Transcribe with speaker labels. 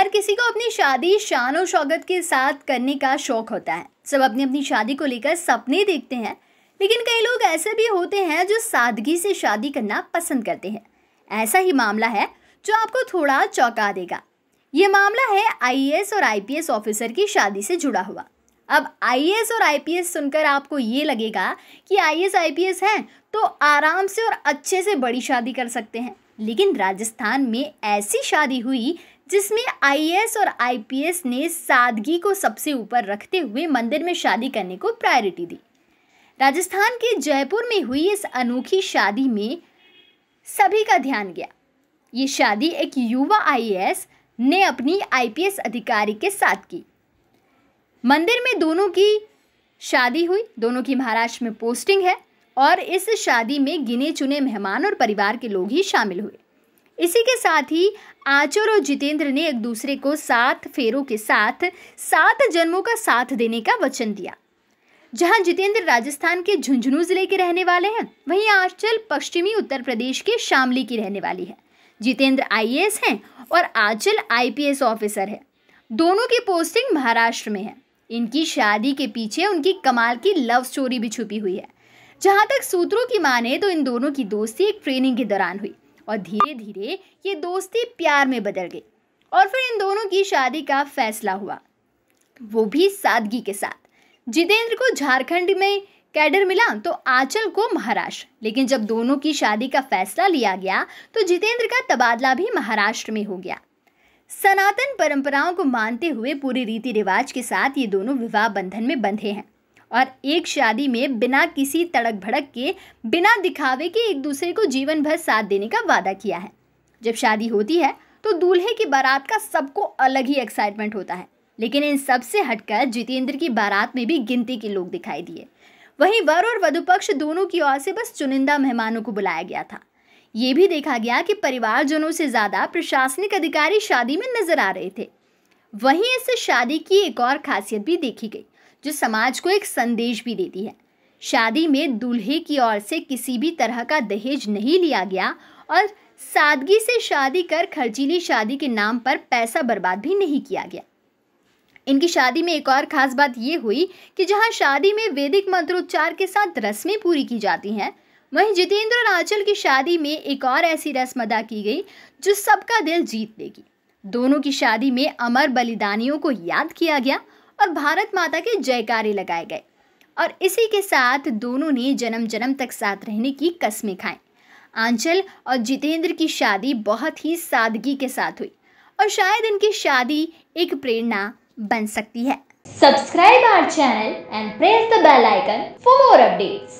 Speaker 1: हर किसी को अपनी शादी शान और शौकत के साथ करने का शौक होता है सब अपनी अपनी शादी को लेकर सपने देखते हैं लेकिन कई लोग ऐसे भी होते हैं जो सादगी से शादी करना पसंद करते हैं ऐसा ही मामला है जो आपको थोड़ा चौंका देगा ये मामला है आई और आई ऑफिसर की शादी से जुड़ा हुआ अब आई और आई सुनकर आपको ये लगेगा कि एस आई हैं तो आराम से और अच्छे से बड़ी शादी कर सकते हैं लेकिन राजस्थान में ऐसी शादी हुई जिसमें आईएएस और आईपीएस ने सादगी को सबसे ऊपर रखते हुए मंदिर में शादी करने को प्रायोरिटी दी राजस्थान के जयपुर में हुई इस अनोखी शादी में सभी का ध्यान गया ये शादी एक युवा आईएएस ने अपनी आईपीएस अधिकारी के साथ की मंदिर में दोनों की शादी हुई दोनों की महाराष्ट्र में पोस्टिंग है और इस शादी में गिने चुने मेहमान और परिवार के लोग ही शामिल हुए इसी के साथ ही आंचल और जितेंद्र ने एक दूसरे को सात फेरों के साथ सात जन्मों का साथ देने का वचन दिया जहां जितेंद्र राजस्थान के झुंझुनू जिले के रहने वाले हैं वहीं आंचल पश्चिमी उत्तर प्रदेश के शामली की रहने वाली है जितेंद्र आई हैं और आंचल आई ऑफिसर है दोनों की पोस्टिंग महाराष्ट्र में है इनकी शादी के पीछे उनकी कमाल की लव स्टोरी भी छुपी हुई है जहां तक सूत्रों की माने तो इन दोनों की दोस्ती एक ट्रेनिंग के दौरान हुई और धीरे धीरे ये दोस्ती प्यार में बदल गई और फिर इन दोनों की शादी का फैसला हुआ वो भी सादगी के साथ जितेंद्र को झारखंड में कैडर मिला तो आंचल को महाराष्ट्र लेकिन जब दोनों की शादी का फैसला लिया गया तो जितेंद्र का तबादला भी महाराष्ट्र में हो गया सनातन परंपराओं को मानते हुए पूरे रीति रिवाज के साथ ये दोनों विवाह बंधन में बंधे हैं और एक शादी में बिना किसी तड़क भड़क के बिना दिखावे के एक दूसरे को जीवन भर साथ देने का वादा किया है जब शादी होती है तो दूल्हे की बारात का सबको अलग ही एक्साइटमेंट होता है लेकिन इन सब से हटकर जितेंद्र की बारात में भी गिनती के लोग दिखाई दिए वहीं वर और वधु पक्ष दोनों की ओर से बस चुनिंदा मेहमानों को बुलाया गया था ये भी देखा गया कि परिवारजनों से ज़्यादा प्रशासनिक अधिकारी शादी में नजर आ रहे थे वहीं इस शादी की एक और खासियत भी देखी गई जो समाज को एक संदेश भी देती है शादी में दूल्हे की ओर से किसी भी तरह का दहेज नहीं लिया गया और सादगी से शादी कर खर्चीली शादी के नाम पर पैसा बर्बाद भी नहीं किया गया इनकी शादी में एक और खास बात यह हुई कि जहाँ शादी में वैदिक मंत्रोच्चार के साथ रस्में पूरी की जाती हैं वहीं जितेंद्र और आंचल की शादी में एक और ऐसी रस्म अदा की गई जो सबका दिल जीत लेगी दोनों की शादी में अमर बलिदानियों को याद किया गया और भारत माता के जयकारे लगाए गए और इसी के साथ दोनों ने जन्म जन्म तक साथ रहने की कस्में खाएं आंचल और जितेंद्र की शादी बहुत ही सादगी के साथ हुई और शायद इनकी शादी एक प्रेरणा बन सकती है subscribe our channel and press the bell icon for more updates